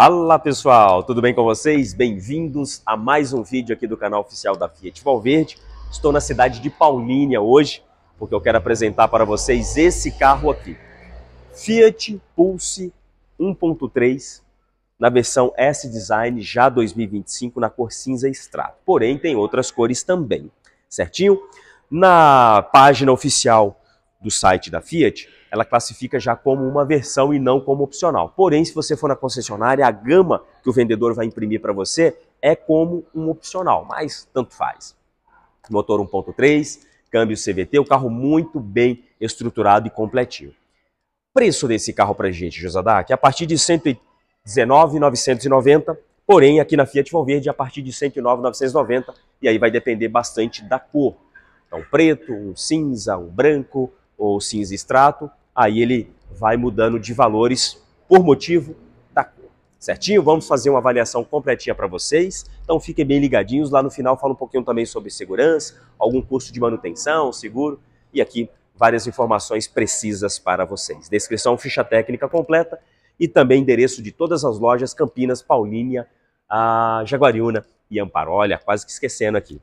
Fala pessoal, tudo bem com vocês? Bem-vindos a mais um vídeo aqui do canal oficial da Fiat Valverde. Estou na cidade de Paulínia hoje, porque eu quero apresentar para vocês esse carro aqui. Fiat Pulse 1.3 na versão S-Design já 2025 na cor cinza extrato. Porém, tem outras cores também, certinho? Na página oficial do site da Fiat, ela classifica já como uma versão e não como opcional. Porém, se você for na concessionária, a gama que o vendedor vai imprimir para você é como um opcional, mas tanto faz. Motor 1.3, câmbio CVT, o carro muito bem estruturado e completinho. Preço desse carro para gente, Josadak, a partir de 119,990, porém aqui na Fiat Valverde a partir de 109,990 e aí vai depender bastante da cor. Então preto, um cinza, um branco ou cinza extrato, aí ele vai mudando de valores por motivo da cor. Certinho? Vamos fazer uma avaliação completinha para vocês. Então fiquem bem ligadinhos. Lá no final falo um pouquinho também sobre segurança, algum custo de manutenção, seguro e aqui várias informações precisas para vocês. Descrição, ficha técnica completa e também endereço de todas as lojas Campinas, Paulínia, Jaguariúna e Amparo. Olha, quase que esquecendo aqui.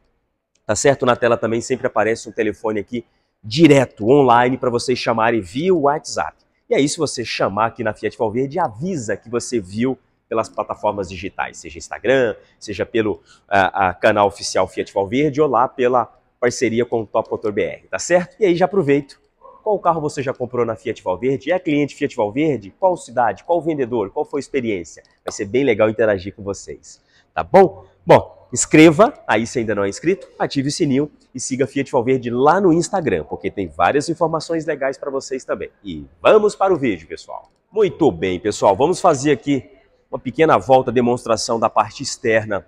Tá certo? Na tela também sempre aparece um telefone aqui direto, online, para vocês chamarem via WhatsApp. E aí, se você chamar aqui na Fiat Valverde, avisa que você viu pelas plataformas digitais, seja Instagram, seja pelo ah, a, canal oficial Fiat Valverde ou lá pela parceria com o Top Motor BR, tá certo? E aí já aproveito. Qual carro você já comprou na Fiat Valverde? É cliente Fiat Valverde? Qual cidade? Qual vendedor? Qual foi a experiência? Vai ser bem legal interagir com vocês, tá bom? Bom, Inscreva, aí se ainda não é inscrito, ative o sininho e siga Fiat Valverde lá no Instagram, porque tem várias informações legais para vocês também. E vamos para o vídeo, pessoal. Muito bem, pessoal, vamos fazer aqui uma pequena volta demonstração da parte externa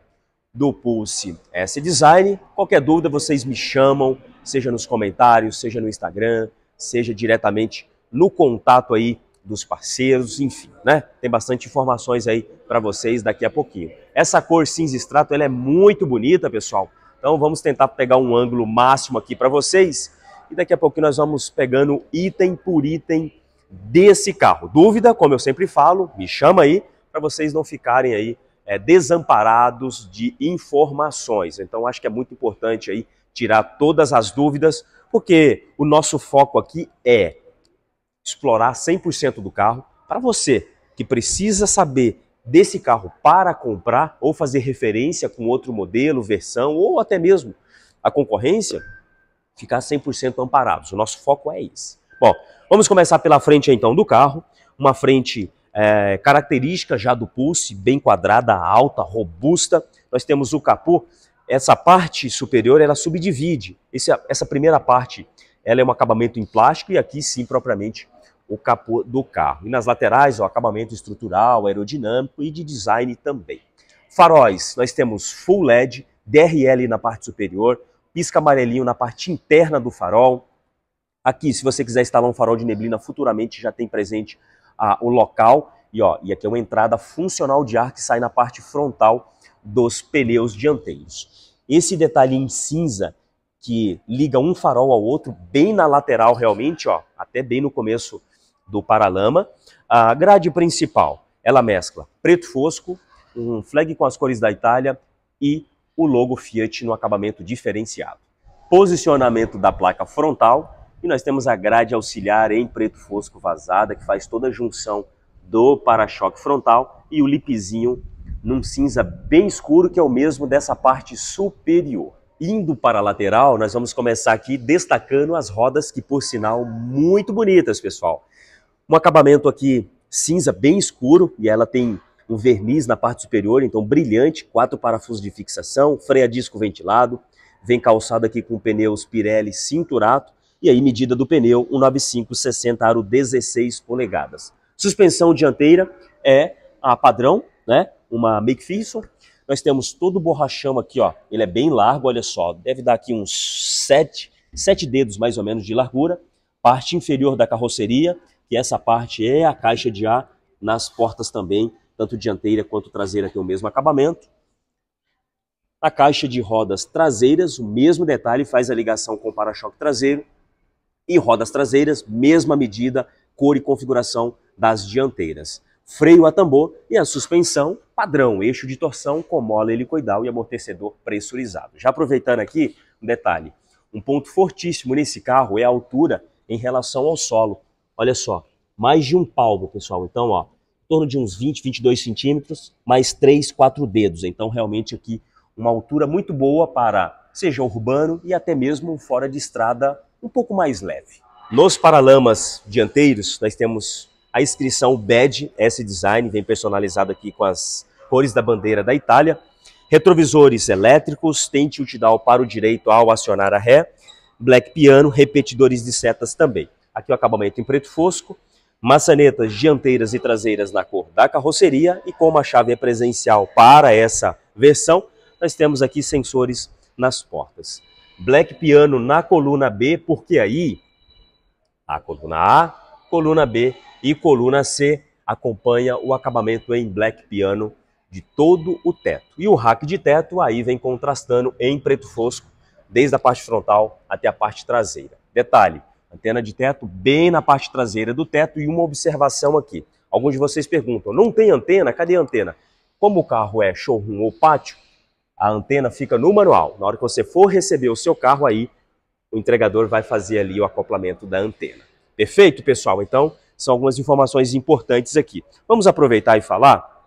do Pulse S Design. Qualquer dúvida, vocês me chamam, seja nos comentários, seja no Instagram, seja diretamente no contato aí dos parceiros, enfim, né? Tem bastante informações aí para vocês daqui a pouquinho. Essa cor cinza extrato, ela é muito bonita, pessoal. Então vamos tentar pegar um ângulo máximo aqui para vocês e daqui a pouquinho nós vamos pegando item por item desse carro. Dúvida, como eu sempre falo, me chama aí para vocês não ficarem aí é, desamparados de informações. Então acho que é muito importante aí tirar todas as dúvidas, porque o nosso foco aqui é explorar 100% do carro. Para você que precisa saber desse carro para comprar ou fazer referência com outro modelo, versão ou até mesmo a concorrência, ficar 100% amparados. O nosso foco é esse. Bom, vamos começar pela frente então do carro, uma frente é, característica já do Pulse, bem quadrada, alta, robusta. Nós temos o capô, essa parte superior ela subdivide. Esse, essa primeira parte ela é um acabamento em plástico e aqui sim propriamente o capô do carro. E nas laterais, o acabamento estrutural, aerodinâmico e de design também. Faróis, nós temos full LED, DRL na parte superior, pisca amarelinho na parte interna do farol. Aqui, se você quiser instalar um farol de neblina futuramente, já tem presente ah, o local. E, ó, e aqui é uma entrada funcional de ar que sai na parte frontal dos pneus dianteiros. Esse detalhe em cinza que liga um farol ao outro, bem na lateral realmente, ó, até bem no começo do Paralama. A grade principal, ela mescla preto fosco, um flag com as cores da Itália e o logo Fiat no acabamento diferenciado. Posicionamento da placa frontal e nós temos a grade auxiliar em preto fosco vazada que faz toda a junção do para-choque frontal e o lipzinho num cinza bem escuro que é o mesmo dessa parte superior. Indo para a lateral, nós vamos começar aqui destacando as rodas que, por sinal, muito bonitas, pessoal. Um acabamento aqui cinza bem escuro e ela tem um verniz na parte superior, então brilhante, quatro parafusos de fixação, freio a disco ventilado, vem calçado aqui com pneus Pirelli cinturato e aí medida do pneu 195 60 aro 16 polegadas. Suspensão dianteira é a padrão, né? Uma McPherson. Nós temos todo o borrachão aqui, ó. Ele é bem largo, olha só. Deve dar aqui uns sete sete dedos mais ou menos de largura. Parte inferior da carroceria, que essa parte é a caixa de ar nas portas também, tanto dianteira quanto traseira tem o mesmo acabamento. A caixa de rodas traseiras, o mesmo detalhe, faz a ligação com o para-choque traseiro. E rodas traseiras, mesma medida, cor e configuração das dianteiras. Freio a tambor e a suspensão padrão, eixo de torção com mola helicoidal e amortecedor pressurizado. Já aproveitando aqui, um detalhe, um ponto fortíssimo nesse carro é a altura em relação ao solo. Olha só, mais de um palmo, pessoal. Então, ó, em torno de uns 20, 22 centímetros, mais 3, 4 dedos. Então, realmente aqui uma altura muito boa para seja urbano e até mesmo fora de estrada um pouco mais leve. Nos paralamas dianteiros, nós temos a inscrição BED S-Design, vem personalizado aqui com as cores da bandeira da Itália. Retrovisores elétricos, tem tilt down para o direito ao acionar a ré, black piano, repetidores de setas também. Aqui é o acabamento em preto fosco, maçanetas dianteiras e traseiras na cor da carroceria e como a chave é presencial para essa versão, nós temos aqui sensores nas portas. Black piano na coluna B, porque aí a coluna A, coluna B e coluna C acompanha o acabamento em black piano de todo o teto. E o rack de teto aí vem contrastando em preto fosco, desde a parte frontal até a parte traseira. Detalhe, Antena de teto bem na parte traseira do teto e uma observação aqui. Alguns de vocês perguntam, não tem antena? Cadê a antena? Como o carro é showroom ou pátio, a antena fica no manual. Na hora que você for receber o seu carro aí, o entregador vai fazer ali o acoplamento da antena. Perfeito, pessoal? Então, são algumas informações importantes aqui. Vamos aproveitar e falar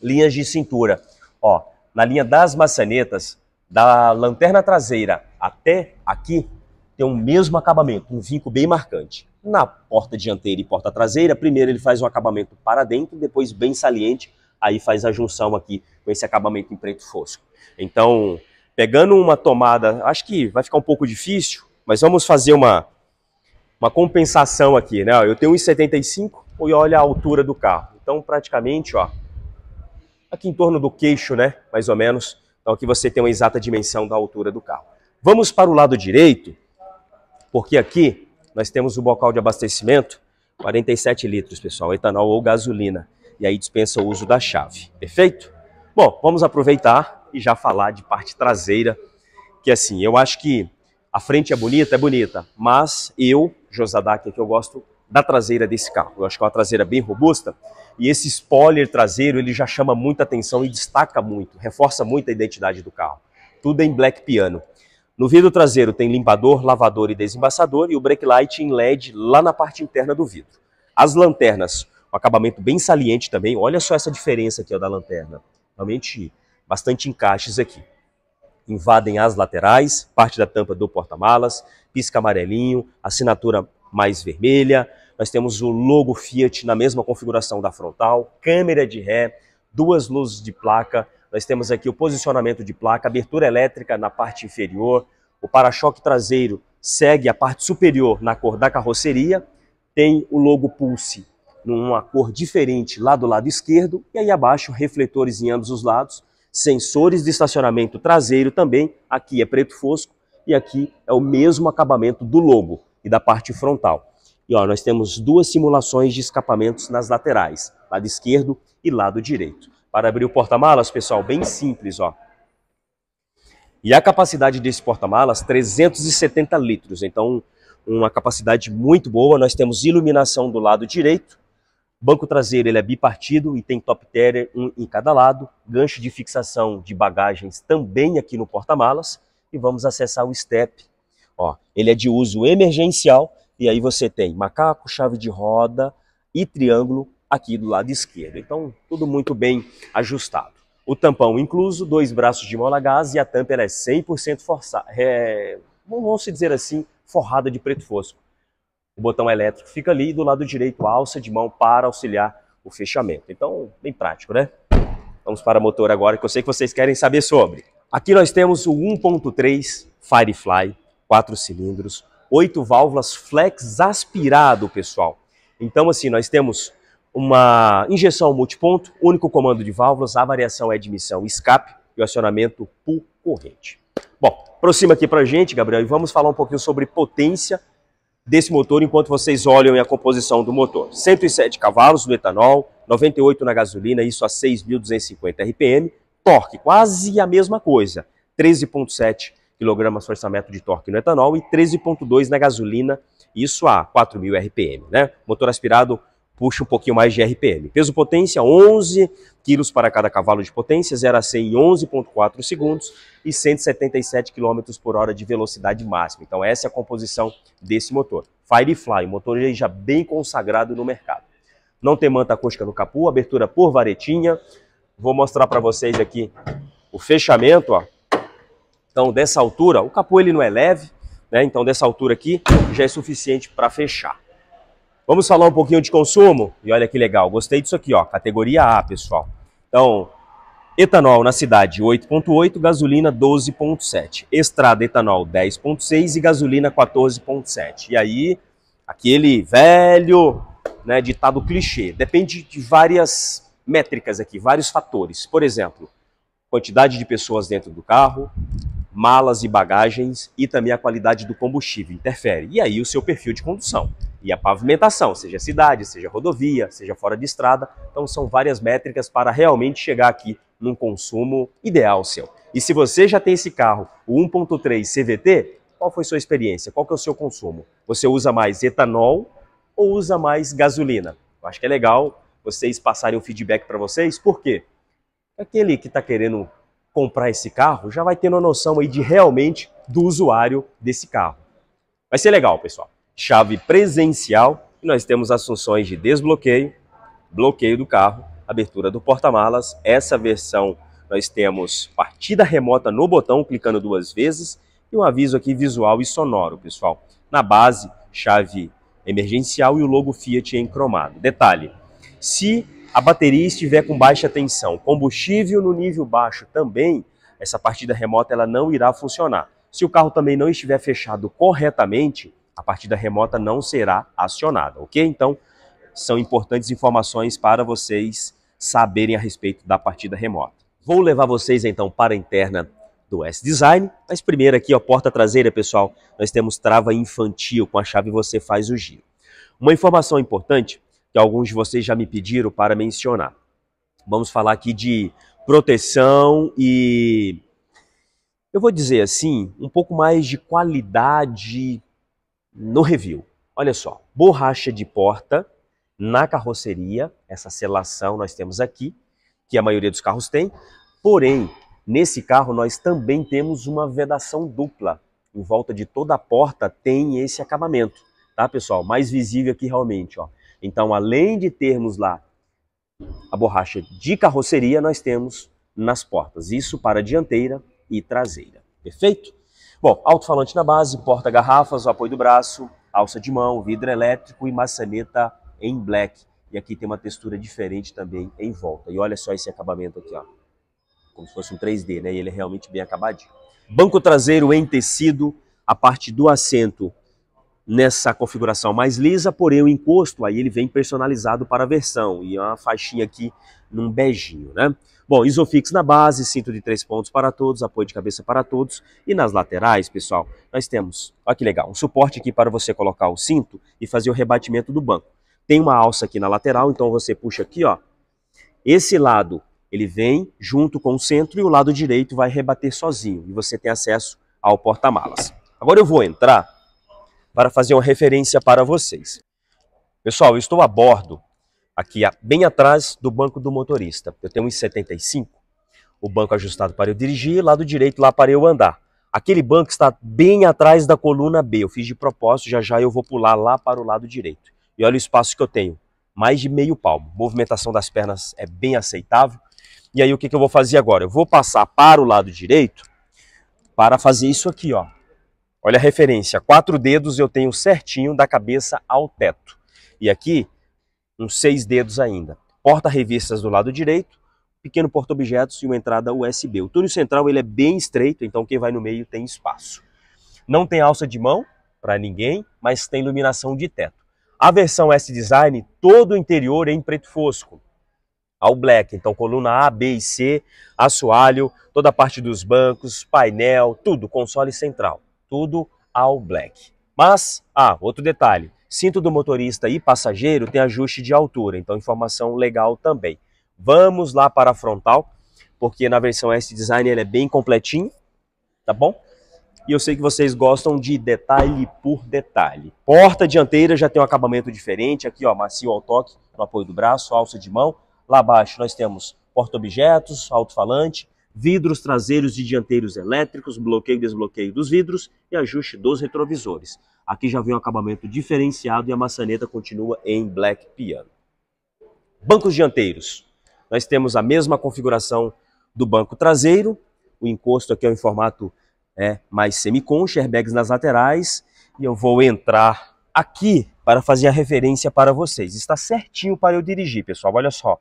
linhas de cintura. Ó, na linha das maçanetas, da lanterna traseira até aqui, tem é o mesmo acabamento, um vinco bem marcante. Na porta dianteira e porta traseira, primeiro ele faz um acabamento para dentro, depois bem saliente, aí faz a junção aqui com esse acabamento em preto fosco. Então, pegando uma tomada, acho que vai ficar um pouco difícil, mas vamos fazer uma, uma compensação aqui, né? Eu tenho 1,75 e olha a altura do carro. Então, praticamente, ó, aqui em torno do queixo, né? Mais ou menos. Então, aqui você tem uma exata dimensão da altura do carro. Vamos para o lado direito porque aqui nós temos o bocal de abastecimento, 47 litros, pessoal, etanol ou gasolina, e aí dispensa o uso da chave, perfeito? Bom, vamos aproveitar e já falar de parte traseira, que assim, eu acho que a frente é bonita, é bonita, mas eu, Josadac, é que eu gosto da traseira desse carro. Eu acho que é uma traseira bem robusta e esse spoiler traseiro ele já chama muita atenção e destaca muito, reforça muito a identidade do carro. Tudo em black piano. No vidro traseiro tem limpador, lavador e desembaçador e o brake light em LED lá na parte interna do vidro. As lanternas, um acabamento bem saliente também. Olha só essa diferença aqui ó, da lanterna. Realmente bastante encaixes aqui. Invadem as laterais, parte da tampa do porta-malas, pisca amarelinho, assinatura mais vermelha. Nós temos o logo Fiat na mesma configuração da frontal, câmera de ré, duas luzes de placa nós temos aqui o posicionamento de placa, abertura elétrica na parte inferior, o para-choque traseiro segue a parte superior na cor da carroceria, tem o logo Pulse numa cor diferente lá do lado esquerdo, e aí abaixo refletores em ambos os lados, sensores de estacionamento traseiro também, aqui é preto fosco, e aqui é o mesmo acabamento do logo e da parte frontal. E ó, nós temos duas simulações de escapamentos nas laterais, lado esquerdo e lado direito. Para abrir o porta-malas, pessoal, bem simples, ó. E a capacidade desse porta-malas, 370 litros. Então, uma capacidade muito boa. Nós temos iluminação do lado direito. Banco traseiro ele é bipartido e tem top terra um em cada lado. Gancho de fixação de bagagens também aqui no porta-malas. E vamos acessar o step. Ó, ele é de uso emergencial. E aí você tem macaco, chave de roda e triângulo aqui do lado esquerdo. Então, tudo muito bem ajustado. O tampão incluso, dois braços de mola gás e a tampa é 100% forçada, é, vamos dizer assim, forrada de preto fosco. O botão elétrico fica ali e do lado direito alça de mão para auxiliar o fechamento. Então, bem prático, né? Vamos para o motor agora, que eu sei que vocês querem saber sobre. Aqui nós temos o 1.3 Firefly, 4 cilindros, 8 válvulas flex aspirado, pessoal. Então, assim, nós temos uma injeção multiponto, único comando de válvulas, a variação é de missão escape e o acionamento por corrente. Bom, aproxima aqui para gente, Gabriel, e vamos falar um pouquinho sobre potência desse motor enquanto vocês olham a composição do motor. 107 cavalos no etanol, 98 na gasolina, isso a 6.250 RPM. Torque, quase a mesma coisa, 13.7 forçamento de torque no etanol e 13.2 na gasolina, isso a 4.000 RPM. Né? Motor aspirado puxa um pouquinho mais de RPM. Peso potência 11 quilos para cada cavalo de potência, 0 a 100 em 11.4 segundos e 177 km por hora de velocidade máxima. Então essa é a composição desse motor. Firefly, motor já bem consagrado no mercado. Não tem manta acústica no capu, abertura por varetinha. Vou mostrar para vocês aqui o fechamento, ó. Então dessa altura, o capu ele não é leve, né? Então dessa altura aqui já é suficiente para fechar. Vamos falar um pouquinho de consumo? E olha que legal, gostei disso aqui, ó, categoria A, pessoal. Então, etanol na cidade 8.8, gasolina 12.7, estrada etanol 10.6 e gasolina 14.7. E aí, aquele velho né, ditado clichê, depende de várias métricas aqui, vários fatores. Por exemplo, quantidade de pessoas dentro do carro, malas e bagagens e também a qualidade do combustível interfere. E aí o seu perfil de condução e a pavimentação, seja cidade, seja rodovia, seja fora de estrada. Então são várias métricas para realmente chegar aqui num consumo ideal seu. E se você já tem esse carro, o 1.3 CVT, qual foi sua experiência? Qual que é o seu consumo? Você usa mais etanol ou usa mais gasolina? Eu acho que é legal vocês passarem o feedback para vocês, por quê? Aquele que está querendo comprar esse carro já vai tendo a noção aí de realmente do usuário desse carro. Vai ser legal, pessoal chave presencial e nós temos as funções de desbloqueio, bloqueio do carro, abertura do porta-malas. Essa versão nós temos partida remota no botão, clicando duas vezes, e um aviso aqui visual e sonoro, pessoal. Na base, chave emergencial e o logo Fiat em cromado. Detalhe, se a bateria estiver com baixa tensão, combustível no nível baixo também, essa partida remota ela não irá funcionar. Se o carro também não estiver fechado corretamente, a partida remota não será acionada, ok? Então, são importantes informações para vocês saberem a respeito da partida remota. Vou levar vocês então para a interna do S-Design, mas primeiro aqui, ó, porta traseira, pessoal, nós temos trava infantil, com a chave você faz o giro. Uma informação importante que alguns de vocês já me pediram para mencionar. Vamos falar aqui de proteção e eu vou dizer assim, um pouco mais de qualidade no review. Olha só, borracha de porta na carroceria, essa selação nós temos aqui, que a maioria dos carros tem, porém, nesse carro nós também temos uma vedação dupla. Em volta de toda a porta tem esse acabamento, tá pessoal? Mais visível aqui realmente, ó. Então, além de termos lá a borracha de carroceria, nós temos nas portas, isso para dianteira e traseira, perfeito? Bom, alto-falante na base, porta-garrafas, apoio do braço, alça de mão, vidro elétrico e maçaneta em black. E aqui tem uma textura diferente também em volta. E olha só esse acabamento aqui, ó. Como se fosse um 3D, né? E ele é realmente bem acabadinho. Banco traseiro em tecido, a parte do assento nessa configuração mais lisa, porém o encosto aí ele vem personalizado para a versão e é uma faixinha aqui num beijinho, né? Bom, Isofix na base, cinto de três pontos para todos, apoio de cabeça para todos e nas laterais, pessoal, nós temos, olha que legal, um suporte aqui para você colocar o cinto e fazer o rebatimento do banco. Tem uma alça aqui na lateral, então você puxa aqui, ó. Esse lado ele vem junto com o centro e o lado direito vai rebater sozinho e você tem acesso ao porta-malas. Agora eu vou entrar para fazer uma referência para vocês. Pessoal, eu estou a bordo, aqui bem atrás do banco do motorista. Eu tenho 75, o banco ajustado para eu dirigir, lado direito lá para eu andar. Aquele banco está bem atrás da coluna B, eu fiz de propósito, já já eu vou pular lá para o lado direito. E olha o espaço que eu tenho, mais de meio palmo. Movimentação das pernas é bem aceitável. E aí o que, que eu vou fazer agora? Eu vou passar para o lado direito para fazer isso aqui, ó. Olha a referência, quatro dedos eu tenho certinho da cabeça ao teto. E aqui, uns seis dedos ainda. Porta-revistas do lado direito, pequeno porta-objetos e uma entrada USB. O túnel central ele é bem estreito, então quem vai no meio tem espaço. Não tem alça de mão para ninguém, mas tem iluminação de teto. A versão S-Design, todo o interior é em preto fosco, ao black. Então coluna A, B e C, assoalho, toda a parte dos bancos, painel, tudo, console central tudo ao black. Mas, ah, outro detalhe, cinto do motorista e passageiro tem ajuste de altura, então informação legal também. Vamos lá para a frontal, porque na versão S Design ele é bem completinho, tá bom? E eu sei que vocês gostam de detalhe por detalhe. Porta dianteira já tem um acabamento diferente, aqui ó, macio ao toque, no apoio do braço, alça de mão. Lá abaixo nós temos porta-objetos, alto-falante, vidros traseiros e dianteiros elétricos, bloqueio e desbloqueio dos vidros e ajuste dos retrovisores. Aqui já vem um acabamento diferenciado e a maçaneta continua em black piano. Bancos dianteiros. Nós temos a mesma configuração do banco traseiro, o encosto aqui é em formato é, mais semiconcha, airbags nas laterais, e eu vou entrar aqui para fazer a referência para vocês. Está certinho para eu dirigir, pessoal, olha só.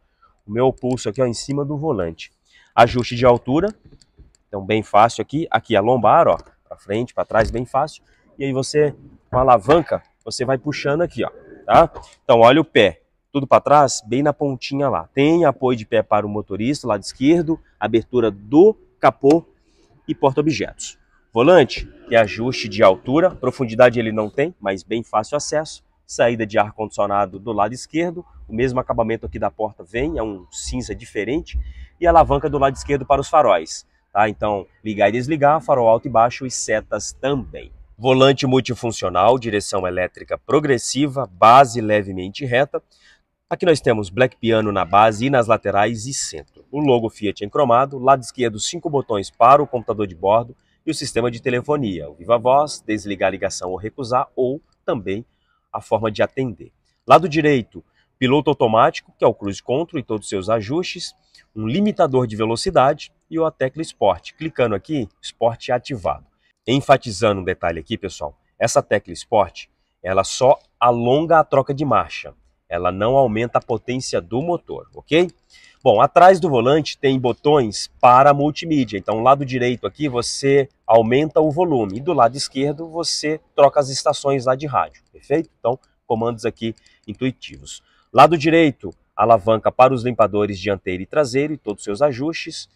O meu pulso aqui ó, em cima do volante. Ajuste de altura, então bem fácil aqui. Aqui a lombar, ó, para frente, para trás, bem fácil. E aí você, com a alavanca, você vai puxando aqui, ó, tá? Então olha o pé, tudo para trás, bem na pontinha lá. Tem apoio de pé para o motorista, lado esquerdo, abertura do capô e porta-objetos. Volante, que é ajuste de altura, profundidade ele não tem, mas bem fácil acesso. Saída de ar-condicionado do lado esquerdo, o mesmo acabamento aqui da porta vem, é um cinza diferente e alavanca do lado esquerdo para os faróis. Tá? Então, ligar e desligar, farol alto e baixo e setas também. Volante multifuncional, direção elétrica progressiva, base levemente reta. Aqui nós temos black piano na base e nas laterais e centro. O logo Fiat em cromado, lado esquerdo cinco botões para o computador de bordo e o sistema de telefonia, o viva voz, desligar a ligação ou recusar ou também a forma de atender. Lado direito, piloto automático, que é o cruise control e todos os seus ajustes, um limitador de velocidade e a tecla Sport. Clicando aqui, Sport ativado. Enfatizando um detalhe aqui, pessoal, essa tecla Sport, ela só alonga a troca de marcha, ela não aumenta a potência do motor, ok? Bom, atrás do volante tem botões para multimídia, então lado direito aqui você aumenta o volume e do lado esquerdo você troca as estações lá de rádio, perfeito? Então, comandos aqui intuitivos. Lado direito, alavanca para os limpadores dianteiro e traseiro e todos os seus ajustes.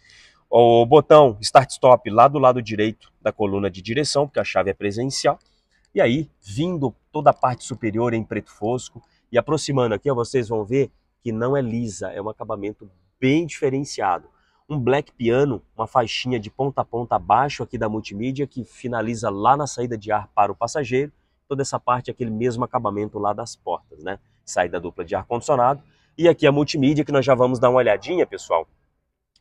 O botão Start-Stop lá do lado direito da coluna de direção, porque a chave é presencial. E aí, vindo toda a parte superior em preto fosco e aproximando aqui, vocês vão ver que não é lisa, é um acabamento bem diferenciado. Um black piano, uma faixinha de ponta a ponta abaixo aqui da multimídia que finaliza lá na saída de ar para o passageiro. Toda essa parte é aquele mesmo acabamento lá das portas, né? saída dupla de ar-condicionado. E aqui a multimídia, que nós já vamos dar uma olhadinha, pessoal.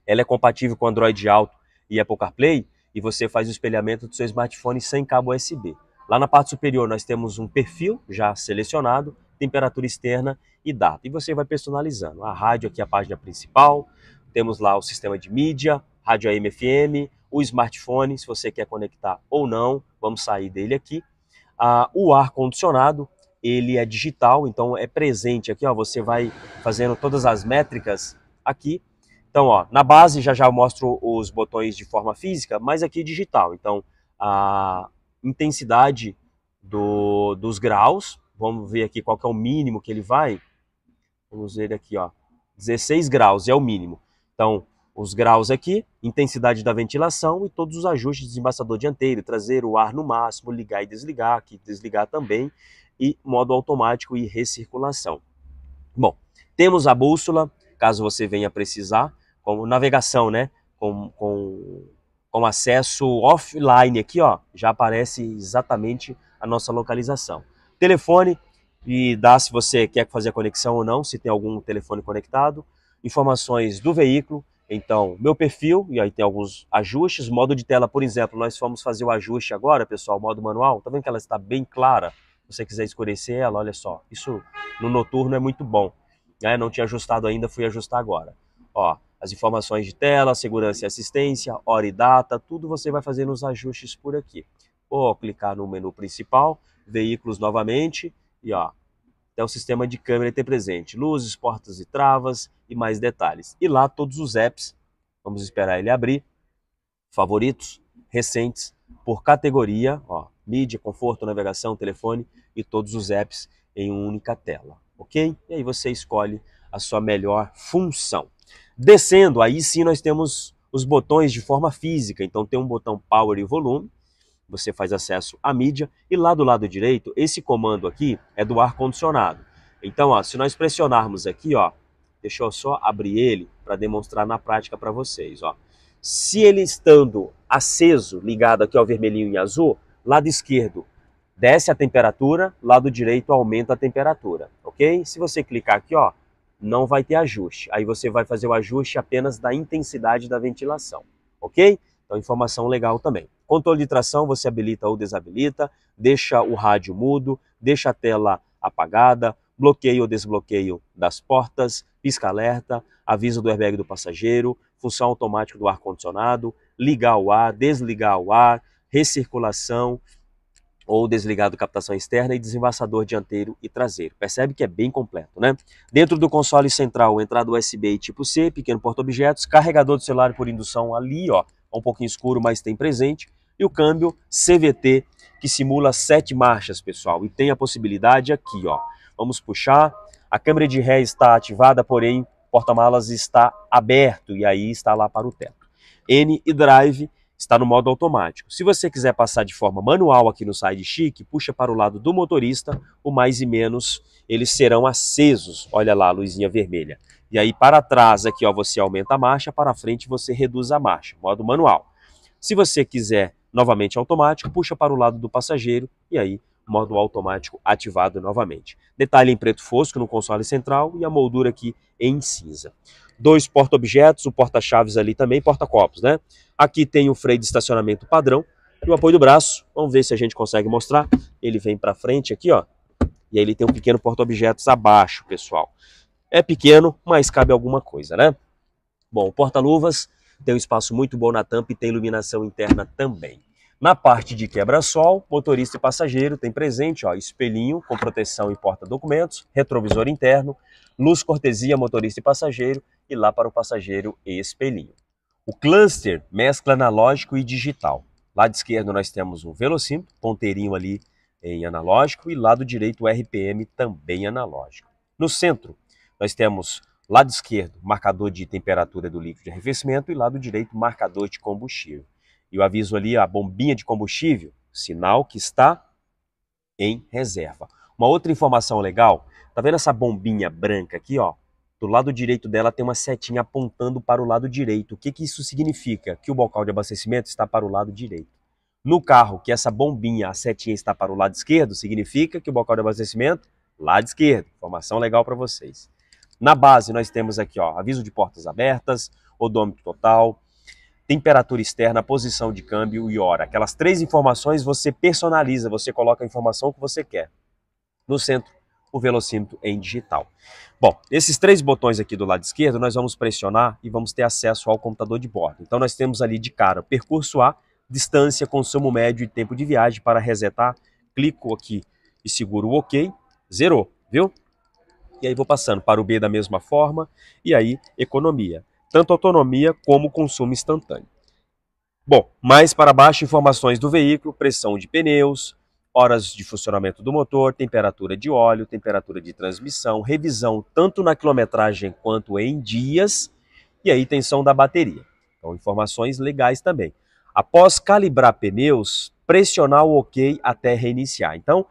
Ela é compatível com Android Auto e Apple CarPlay e você faz o espelhamento do seu smartphone sem cabo USB. Lá na parte superior nós temos um perfil já selecionado, temperatura externa e data. E você vai personalizando. A rádio aqui é a página principal, temos lá o sistema de mídia, rádio AM FM, o smartphone, se você quer conectar ou não, vamos sair dele aqui. Ah, o ar-condicionado, ele é digital, então é presente aqui, ó, você vai fazendo todas as métricas aqui. Então, ó, na base já já eu mostro os botões de forma física, mas aqui digital. Então, a intensidade do, dos graus, vamos ver aqui qual que é o mínimo que ele vai. Vamos ver aqui, ó, 16 graus é o mínimo. Então, os graus aqui, intensidade da ventilação e todos os ajustes de desembaçador dianteiro, traseiro, ar no máximo, ligar e desligar, aqui desligar também e modo automático e recirculação. Bom, temos a bússola, caso você venha precisar, como navegação, né? Com, com, com acesso offline aqui, ó, já aparece exatamente a nossa localização. Telefone, e dá se você quer fazer a conexão ou não, se tem algum telefone conectado. Informações do veículo, então, meu perfil, e aí tem alguns ajustes, modo de tela, por exemplo, nós fomos fazer o ajuste agora, pessoal, modo manual, tá vendo que ela está bem clara? você quiser escurecer ela, olha só, isso no noturno é muito bom. Né? Não tinha ajustado ainda, fui ajustar agora. Ó, as informações de tela, segurança e assistência, hora e data, tudo você vai fazer nos ajustes por aqui. Vou clicar no menu principal, veículos novamente e ó, até o sistema de câmera ter presente, luzes, portas e travas e mais detalhes. E lá todos os apps, vamos esperar ele abrir, favoritos, recentes, por categoria, ó, mídia, conforto, navegação, telefone e todos os apps em uma única tela, ok? E aí você escolhe a sua melhor função. Descendo, aí sim nós temos os botões de forma física, então tem um botão Power e Volume, você faz acesso à mídia, e lá do lado direito, esse comando aqui é do ar-condicionado. Então, ó, se nós pressionarmos aqui, ó, deixa eu só abrir ele para demonstrar na prática para vocês. Ó. Se ele estando aceso, ligado aqui ao vermelhinho e azul, Lado esquerdo desce a temperatura, lado direito aumenta a temperatura, ok? Se você clicar aqui, ó, não vai ter ajuste. Aí você vai fazer o ajuste apenas da intensidade da ventilação, ok? Então, informação legal também. Controle de tração, você habilita ou desabilita, deixa o rádio mudo, deixa a tela apagada, bloqueio ou desbloqueio das portas, pisca-alerta, aviso do airbag do passageiro, função automática do ar-condicionado, ligar o ar, desligar o ar, recirculação ou desligado captação externa e desembaçador dianteiro e traseiro. Percebe que é bem completo, né? Dentro do console central, entrada USB tipo C, pequeno porta-objetos, carregador de celular por indução ali, ó, um pouquinho escuro, mas tem presente, e o câmbio CVT, que simula sete marchas, pessoal, e tem a possibilidade aqui, ó. Vamos puxar, a câmera de ré está ativada, porém, porta-malas está aberto, e aí está lá para o teto. N e drive está no modo automático. Se você quiser passar de forma manual aqui no Sidechick, puxa para o lado do motorista, o mais e menos, eles serão acesos. Olha lá, a luzinha vermelha. E aí para trás aqui ó, você aumenta a marcha, para frente você reduz a marcha, modo manual. Se você quiser novamente automático, puxa para o lado do passageiro e aí modo automático ativado novamente. Detalhe em preto fosco no console central e a moldura aqui em cinza dois porta-objetos, o porta-chaves ali também, porta-copos, né? Aqui tem o freio de estacionamento padrão e o apoio do braço. Vamos ver se a gente consegue mostrar. Ele vem para frente aqui, ó. E aí ele tem um pequeno porta-objetos abaixo, pessoal. É pequeno, mas cabe alguma coisa, né? Bom, porta-luvas tem um espaço muito bom na tampa e tem iluminação interna também. Na parte de quebra-sol, motorista e passageiro tem presente ó, espelhinho com proteção e porta-documentos, retrovisor interno, luz cortesia motorista e passageiro e lá para o passageiro espelhinho. O cluster mescla analógico e digital. Lado esquerdo nós temos o velocímetro, ponteirinho ali eh, em analógico, e lado direito o RPM também analógico. No centro nós temos lado esquerdo marcador de temperatura do líquido de arrefecimento e lado direito marcador de combustível. E o aviso ali, a bombinha de combustível, sinal que está em reserva. Uma outra informação legal, tá vendo essa bombinha branca aqui, ó? do lado direito dela tem uma setinha apontando para o lado direito. O que, que isso significa? Que o bocal de abastecimento está para o lado direito. No carro, que essa bombinha, a setinha está para o lado esquerdo, significa que o bocal de abastecimento, lado esquerdo. Informação legal para vocês. Na base, nós temos aqui ó, aviso de portas abertas, odômetro total, temperatura externa, posição de câmbio e hora. Aquelas três informações você personaliza, você coloca a informação que você quer. No centro, o velocímetro em digital. Bom, esses três botões aqui do lado esquerdo nós vamos pressionar e vamos ter acesso ao computador de bordo. Então nós temos ali de cara percurso A, distância, consumo médio e tempo de viagem para resetar. Clico aqui e seguro o OK, zerou, viu? E aí vou passando para o B da mesma forma e aí economia, tanto autonomia como consumo instantâneo. Bom, mais para baixo informações do veículo, pressão de pneus, horas de funcionamento do motor, temperatura de óleo, temperatura de transmissão, revisão tanto na quilometragem quanto em dias e aí tensão da bateria. Então, informações legais também. Após calibrar pneus, pressionar o OK até reiniciar. Então,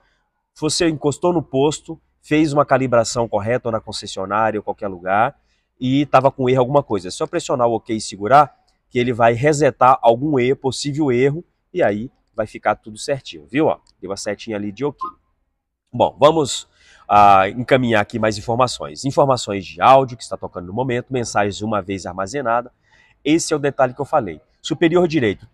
você encostou no posto, fez uma calibração correta ou na concessionária ou qualquer lugar e estava com erro alguma coisa. É só pressionar o OK e segurar que ele vai resetar algum erro, possível erro, e aí vai ficar tudo certinho, viu? Ó, deu a setinha ali de OK. Bom, vamos ah, encaminhar aqui mais informações. Informações de áudio que está tocando no momento, mensagens uma vez armazenada. Esse é o detalhe que eu falei. Superior direito.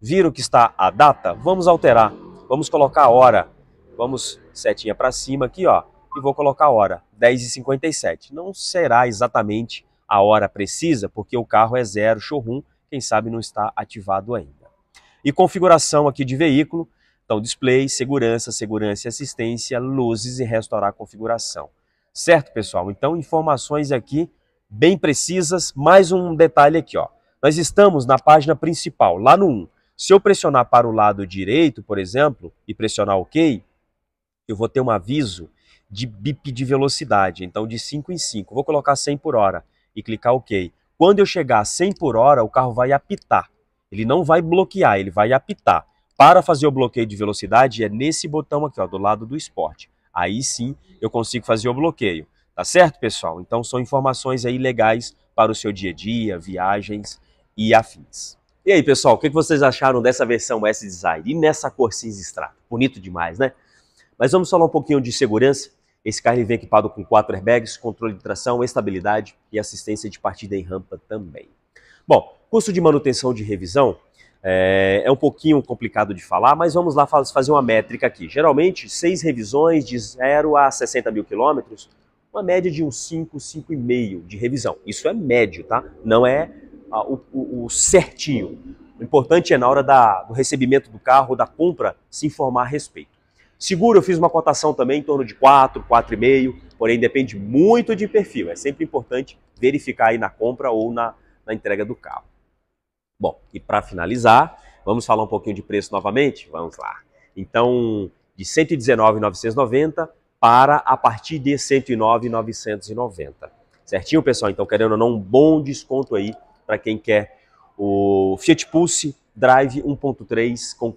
Viram que está a data? Vamos alterar. Vamos colocar a hora. Vamos setinha para cima aqui, ó, e vou colocar a hora, 10h57. Não será exatamente a hora precisa, porque o carro é zero showroom, quem sabe não está ativado ainda. E configuração aqui de veículo, então display, segurança, segurança e assistência, luzes e restaurar a configuração. Certo, pessoal? Então informações aqui bem precisas. Mais um detalhe aqui, ó. Nós estamos na página principal, lá no 1. Se eu pressionar para o lado direito, por exemplo, e pressionar OK, eu vou ter um aviso de bip de velocidade, então de 5 em 5. Vou colocar 100 por hora e clicar OK. Quando eu chegar a 100 por hora, o carro vai apitar. Ele não vai bloquear, ele vai apitar. Para fazer o bloqueio de velocidade é nesse botão aqui, ó, do lado do esporte. Aí sim eu consigo fazer o bloqueio. Tá certo, pessoal? Então são informações aí legais para o seu dia a dia, viagens e afins. E aí, pessoal, o que vocês acharam dessa versão S-Design? E nessa cor cinza extrato? Bonito demais, né? Mas vamos falar um pouquinho de segurança. Esse carro vem equipado com quatro airbags, controle de tração, estabilidade e assistência de partida em rampa também. Bom, custo de manutenção de revisão é, é um pouquinho complicado de falar, mas vamos lá fazer uma métrica aqui. Geralmente, seis revisões de 0 a 60 mil quilômetros, uma média de uns 5, 5,5 de revisão. Isso é médio, tá? Não é o, o, o, certinho. O importante é na hora da, do recebimento do carro, da compra, se informar a respeito. Seguro, eu fiz uma cotação também em torno de 4, 4,5, porém depende muito de perfil. É sempre importante verificar aí na compra ou na, na entrega do carro. Bom, e para finalizar, vamos falar um pouquinho de preço novamente? Vamos lá. Então, de 119,990 para a partir de 109,990. Certinho, pessoal? Então, querendo ou não, um bom desconto aí para quem quer o Fiat Pulse Drive 1.3 com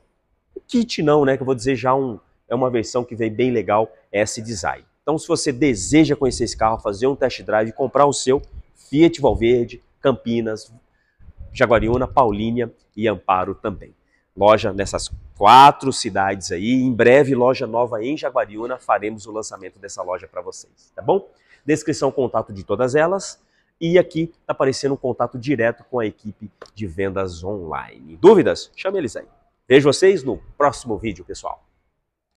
kit não, né, que eu vou dizer já um é uma versão que vem bem legal esse design. Então, se você deseja conhecer esse carro, fazer um test drive, comprar o seu Fiat Valverde Campinas, Jaguariúna, Paulínia e Amparo também. Loja nessas quatro cidades aí. Em breve, loja nova em Jaguariúna, faremos o lançamento dessa loja para vocês, tá bom? Descrição, contato de todas elas. E aqui está aparecendo um contato direto com a equipe de vendas online. Dúvidas? Chame eles aí. Vejo vocês no próximo vídeo, pessoal.